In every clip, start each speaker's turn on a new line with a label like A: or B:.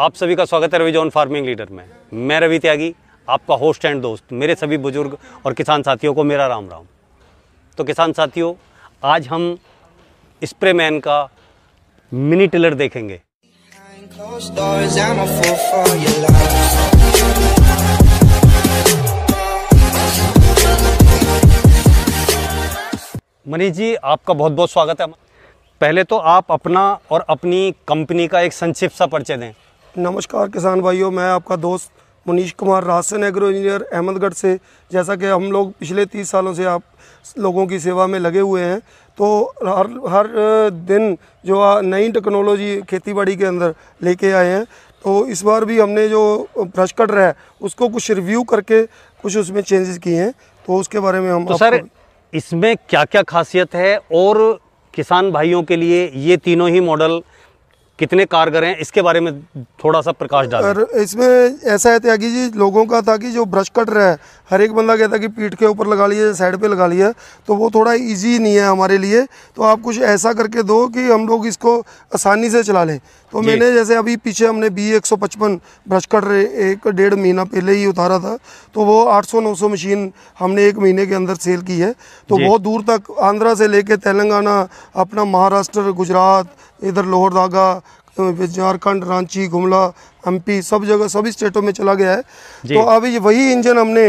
A: आप सभी का स्वागत है रवि जॉन फार्मिंग लीडर में मैं रवि त्यागी आपका होस्ट एंड दोस्त मेरे सभी बुजुर्ग और किसान साथियों को मेरा राम राम तो किसान साथियों आज हम स्प्रे मैन का मिनी टिलर देखेंगे मनीष जी आपका बहुत बहुत स्वागत है पहले तो आप अपना और अपनी कंपनी का एक संक्षिप्त सा परिचय दें
B: नमस्कार किसान भाइयों मैं आपका दोस्त मुनीश कुमार रासन एग्रो इंजीनियर अहमदगढ़ से जैसा कि हम लोग पिछले तीस सालों से आप लोगों की सेवा में लगे हुए हैं तो हर हर दिन जो नई टेक्नोलॉजी खेती बाड़ी के अंदर लेके आए हैं तो इस बार भी हमने जो ब्रश कटर है उसको कुछ रिव्यू करके कुछ उसमें चेंजेस किए हैं तो उसके बारे में हम तो सर
A: इसमें क्या क्या खासियत है और किसान भाइयों के लिए ये तीनों ही मॉडल कितने कारगर हैं इसके बारे में थोड़ा सा प्रकाश डाल
B: इसमें ऐसा है त्यागी जी लोगों का था कि जो ब्रश कट रहा है हर एक बंदा कहता है कि पीठ के ऊपर लगा लिया साइड पे लगा लिया तो वो थोड़ा इजी नहीं है हमारे लिए तो आप कुछ ऐसा करके दो कि हम लोग इसको आसानी से चला लें तो मैंने जैसे अभी पीछे हमने बी एक सौ पचपन ब्रश कट एक डेढ़ महीना पहले ही उतारा था तो वो आठ सौ नौ सौ मशीन हमने एक महीने के अंदर सेल की है तो बहुत दूर तक आंध्रा से लेके तेलंगाना अपना महाराष्ट्र गुजरात इधर लाहौर धागा झारखंड रांची गुमला एमपी सब जगह सभी स्टेटों में चला गया है तो अब ये वही इंजन हमने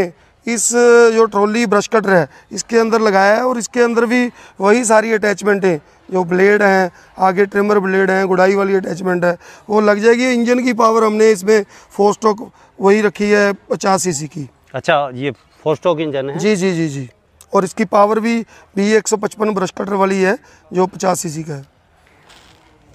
B: इस जो ट्रॉली ब्रश कटर है इसके अंदर लगाया है और इसके अंदर भी वही सारी अटैचमेंट है जो ब्लेड हैं आगे ट्रिमर ब्लेड हैं गुड़ाई वाली अटैचमेंट है वो लग जाएगी इंजन की पावर हमने इसमें फोस्टॉक वही रखी है पचास सी की
A: अच्छा ये फोर स्टॉक इंजन है जी
B: जी जी जी और इसकी पावर भी बी एक ब्रश कटर वाली है जो पचास सी का है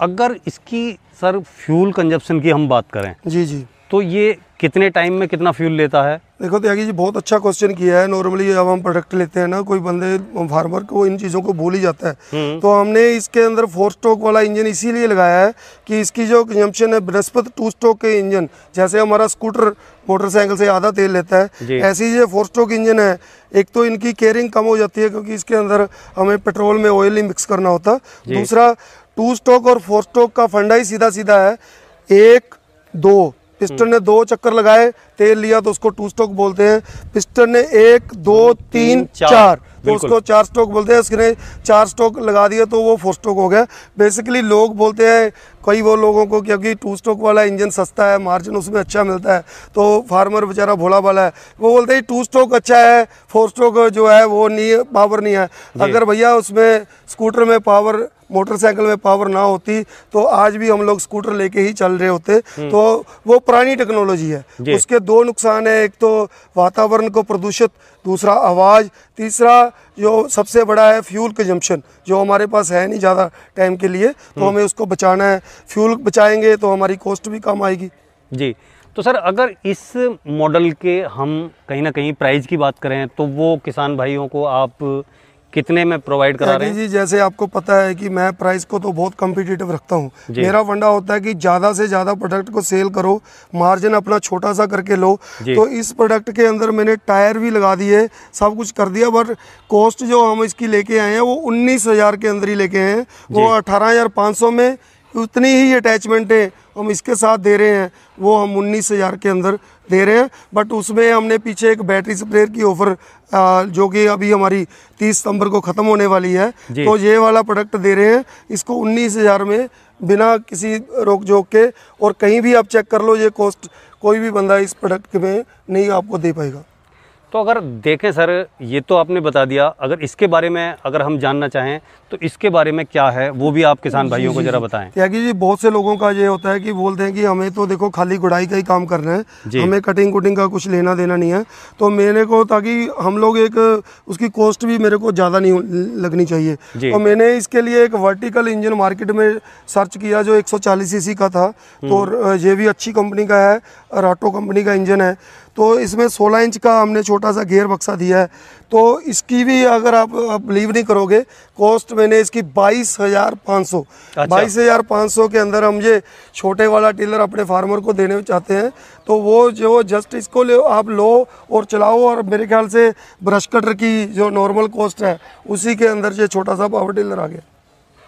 B: अगर इसकी
A: सर फ्यूल कंजप्शन की हम बात करें
B: जी जी तो ये
A: कितने टाइम में कितना फ्यूल लेता है
B: देखो त्यागी जी बहुत अच्छा क्वेश्चन किया है नॉर्मली जब हम प्रोडक्ट लेते हैं ना कोई बंदे फार्मर को इन चीज़ों को भूल ही जाता है हम्म। तो हमने इसके अंदर फोर स्ट्रोक वाला इंजन इसीलिए लगाया है कि इसकी जो कंजम्पशन है बनस्पत टू स्ट्रोक के इंजन जैसे हमारा स्कूटर मोटरसाइकिल से आधा तेल लेता है ऐसी ही ये फोर स्ट्रोक इंजन है एक तो इनकी केयरिंग कम हो जाती है क्योंकि इसके अंदर हमें पेट्रोल में ऑयल ही मिक्स करना होता दूसरा टू स्टोक और फोर स्टोक का फंडा ही सीधा सीधा है एक दो पिस्टन ने दो चक्कर लगाए तेल लिया तो उसको टू स्टोक बोलते हैं पिस्टन ने एक दो तीन चार, तो उसको चार स्टोक बोलते हैं उसने चार स्टोक लगा दिया तो वो फोर स्टोक हो गया बेसिकली लोग बोलते हैं कई वो लोगों को क्योंकि टू स्ट्रोक वाला इंजन सस्ता है मार्जिन उसमें अच्छा मिलता है तो फार्मर बेचारा भोला भाला है वो बोलते हैं टू स्ट्रोक अच्छा है फोर स्ट्रोक जो है वो नहीं पावर नहीं है अगर भैया उसमें स्कूटर में पावर मोटरसाइकिल में पावर ना होती तो आज भी हम लोग स्कूटर लेके ही चल रहे होते हम्म। तो वो पुरानी टेक्नोलॉजी है उसके दो नुकसान है एक तो वातावरण को प्रदूषित दूसरा आवाज़ तीसरा जो सबसे बड़ा है फ्यूल कंजम्पशन जो हमारे पास है नहीं ज़्यादा टाइम के लिए तो हम्म। हमें उसको बचाना है फ्यूल बचाएंगे तो हमारी कॉस्ट भी कम आएगी जी तो सर अगर
A: इस मॉडल के हम कहीं ना कहीं प्राइस की बात करें तो वो किसान भाइयों को आप कितने में प्रोवाइड करा रहे हैं जी
B: जैसे आपको पता है कि मैं प्राइस को तो बहुत कम्पिटिटिव रखता हूँ मेरा वंडा होता है कि ज़्यादा से ज़्यादा प्रोडक्ट को सेल करो मार्जिन अपना छोटा सा करके लो तो इस प्रोडक्ट के अंदर मैंने टायर भी लगा दिए सब कुछ कर दिया बट कॉस्ट जो हम इसकी लेके आए हैं वो उन्नीस के अंदर ही लेके आए हैं वो अठारह में उतनी ही अटैचमेंटें हम इसके साथ दे रहे हैं वो हम उन्नीस हज़ार के अंदर दे रहे हैं बट उसमें हमने पीछे एक बैटरी स्प्रेयर की ऑफ़र जो कि अभी हमारी तीस सितंबर को ख़त्म होने वाली है तो ये वाला प्रोडक्ट दे रहे हैं इसको उन्नीस हज़ार में बिना किसी रोक जोक के और कहीं भी आप चेक कर लो ये कॉस्ट कोई भी बंदा इस प्रोडक्ट में नहीं आपको दे पाएगा
A: तो अगर देखें सर ये तो आपने बता दिया अगर इसके बारे में अगर हम जानना चाहें तो इसके बारे में क्या है वो भी आप किसान भाइयों को जरा बताएं
B: त्यागी जी बहुत से लोगों का ये होता है कि बोलते हैं कि हमें तो देखो खाली गुड़ाई का ही काम करना है हमें कटिंग कुटिंग का कुछ लेना देना नहीं है तो मेरे को ताकि हम लोग एक उसकी कॉस्ट भी मेरे को ज़्यादा नहीं लगनी चाहिए तो मैंने इसके लिए एक वर्टिकल इंजन मार्केट में सर्च किया जो एक सौ का था तो हम्म। ये भी अच्छी कंपनी का है राटो कंपनी का इंजन है तो इसमें सोलह इंच का हमने छोटा सा गेयर बक्सा दिया है तो इसकी भी अगर आप, बिलीव नहीं करोगे कॉस्ट मैंने इसकी बाईस हज़ार पाँच सौ अच्छा। बाईस हज़ार पाँच सौ के अंदर हम ये छोटे वाला टेलर अपने फार्मर को देने चाहते हैं तो वो जो जस्ट इसको ले आप लो और चलाओ और मेरे ख्याल से ब्रश कटर की जो नॉर्मल कॉस्ट है उसी के अंदर ये छोटा सा पावर टेलर आ गया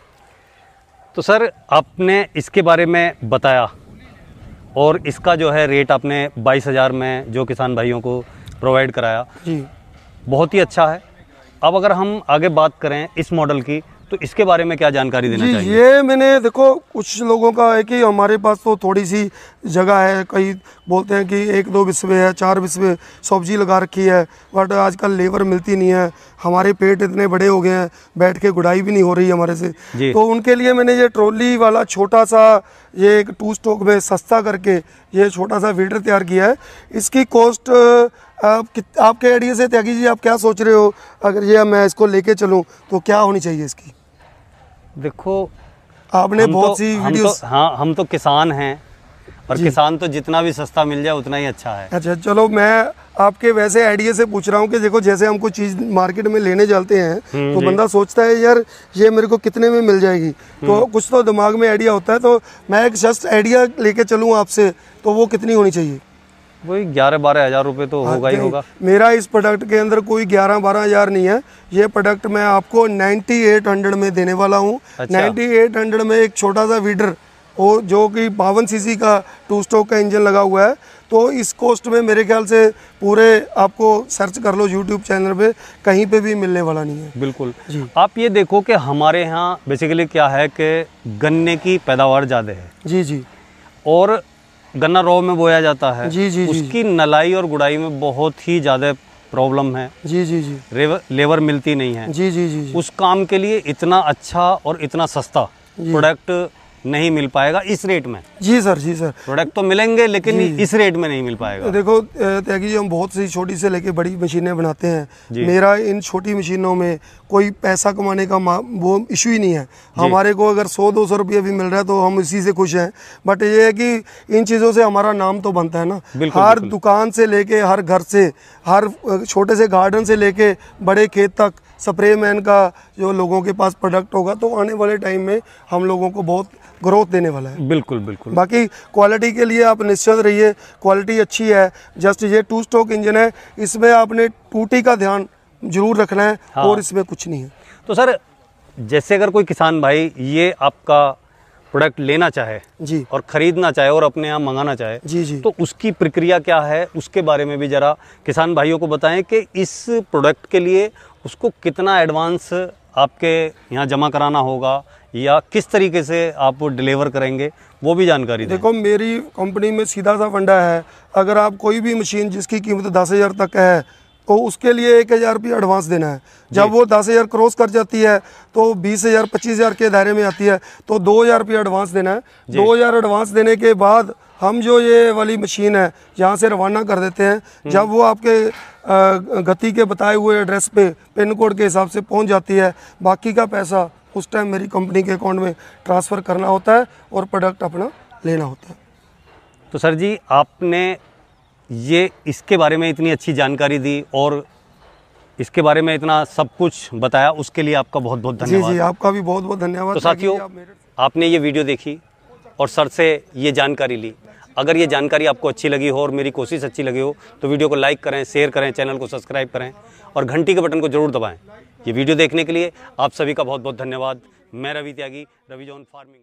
A: तो सर आपने इसके बारे में बताया और इसका जो है रेट आपने बाईस हज़ार में जो किसान भाइयों को प्रोवाइड कराया जी बहुत ही अच्छा है अब अगर हम आगे बात करें इस मॉडल की तो इसके बारे में क्या जानकारी देना चाहिए
B: ये मैंने देखो कुछ लोगों का है कि हमारे पास तो थोड़ी सी जगह है कई बोलते हैं कि एक दो बिस्वे है चार बिस्वे सब्जी लगा रखी है बट आजकल लेबर मिलती नहीं है हमारे पेट इतने बड़े हो गए हैं बैठ के गुड़ाई भी नहीं हो रही हमारे से तो उनके लिए मैंने ये ट्रॉली वाला छोटा सा ये एक टू स्टोक में सस्ता करके ये छोटा सा वीडर तैयार किया है इसकी कॉस्ट आप आपके आइडिया से त्यागी जी आप क्या सोच रहे हो अगर ये मैं इसको लेके चलूँ तो क्या होनी चाहिए इसकी देखो आपने बहुत तो, सी वीडियोस तो,
A: हाँ हम तो किसान हैं और किसान तो जितना भी सस्ता मिल जाए उतना ही अच्छा है
B: अच्छा चलो मैं आपके वैसे आइडिया से पूछ रहा हूँ कि देखो जैसे हम कोई चीज़ मार्केट में लेने जाते हैं हम्म, तो बंदा सोचता है यार ये मेरे को कितने में मिल जाएगी तो हम्म। कुछ तो दिमाग में आइडिया होता है तो मैं एक जस्ट आइडिया लेके चलूँ आपसे तो वो कितनी होनी चाहिए वही
A: ग्यारह बारह हज़ार रुपए तो हाँ, होगा ही होगा
B: मेरा इस प्रोडक्ट के अंदर कोई ग्यारह बारह हज़ार नहीं है ये प्रोडक्ट मैं आपको नाइन्टी एट हंड्रेड में देने वाला हूँ अच्छा। नाइन्टी एट हंड्रेड में एक छोटा सा वीडर और जो कि बावन सीसी का टू स्टोक का इंजन लगा हुआ है तो इस कॉस्ट में मेरे ख्याल से पूरे आपको सर्च कर लो यूट्यूब चैनल पे कहीं पे भी मिलने वाला नहीं है बिल्कुल
A: जी आप ये देखो कि हमारे यहाँ बेसिकली क्या है कि गन्ने की पैदावार ज़्यादा है जी जी और गन्ना रो में बोया जाता है जी जी उसकी जी, नलाई और गुड़ाई में बहुत ही ज़्यादा प्रॉब्लम है जी जी जी लेबर मिलती नहीं है जी जी जी, जी। उस काम के लिए इतना अच्छा और इतना सस्ता प्रोडक्ट नहीं मिल पाएगा इस रेट में
B: जी सर जी सर
A: प्रोडक्ट तो मिलेंगे लेकिन इस रेट में नहीं मिल पाएगा तो
B: देखो त्यागी जी हम बहुत सी छोटी से लेके बड़ी मशीनें बनाते हैं मेरा इन छोटी मशीनों में कोई पैसा कमाने का वो इशू ही नहीं है हमारे को अगर सौ दो सौ रुपये भी मिल रहा है तो हम इसी से खुश हैं बट ये है कि इन चीज़ों से हमारा नाम तो बनता है ना बिल्कुल, हर बिल्कुल। दुकान से लेके हर घर से हर छोटे से गार्डन से लेके बड़े खेत तक स्प्रे मैन का जो लोगों के पास प्रोडक्ट होगा तो आने वाले टाइम में हम लोगों को बहुत ग्रोथ देने वाला है
A: बिल्कुल बिल्कुल
B: बाकी क्वालिटी के लिए आप निश्चित रहिए क्वालिटी अच्छी है जस्ट ये टू स्ट्रोक इंजन है इसमें आपने टूटी का ध्यान जरूर रखना है हाँ। और इसमें कुछ नहीं है
A: तो सर जैसे अगर कोई किसान भाई ये आपका प्रोडक्ट लेना चाहे जी और खरीदना चाहे और अपने यहाँ मंगाना चाहे जी जी तो उसकी प्रक्रिया क्या है उसके बारे में भी जरा किसान भाइयों को बताएं कि इस प्रोडक्ट के लिए उसको कितना एडवांस आपके यहाँ जमा कराना होगा या किस तरीके से आप डिलीवर करेंगे वो भी जानकारी
B: देखो मेरी कंपनी में सीधा सा फंडा है अगर आप कोई भी मशीन जिसकी कीमत दस हज़ार तक है तो उसके लिए एक हज़ार रुपये एडवांस देना है जब वो दस हज़ार क्रॉस कर जाती है तो बीस हज़ार पच्चीस हज़ार के दायरे में आती है तो दो हज़ार रुपये एडवांस देना है दो हज़ार एडवांस देने के बाद हम जो ये वाली मशीन है यहाँ से रवाना कर देते हैं हम्म। जब वो आपके गति के बताए हुए एड्रेस पे पिन कोड के हिसाब से पहुंच जाती है बाकी का पैसा उस टाइम मेरी कंपनी के अकाउंट में ट्रांसफ़र करना होता है और प्रोडक्ट अपना लेना होता है
A: तो सर जी आपने ये इसके बारे में इतनी अच्छी जानकारी दी और इसके बारे में इतना सब कुछ बताया उसके लिए आपका बहुत बहुत धन्यवाद जी जी आपका
B: भी बहुत बहुत धन्यवाद तो साथियों आप
A: आपने ये वीडियो देखी और सर से ये जानकारी ली अगर ये जानकारी आपको अच्छी लगी हो और मेरी कोशिश अच्छी लगी हो तो वीडियो को लाइक करें शेयर करें चैनल को सब्सक्राइब करें और घंटी के बटन को जरूर दबाएँ ये वीडियो देखने के लिए आप सभी का बहुत बहुत धन्यवाद मैं रवि त्यागी रवि जॉन फार्मिंग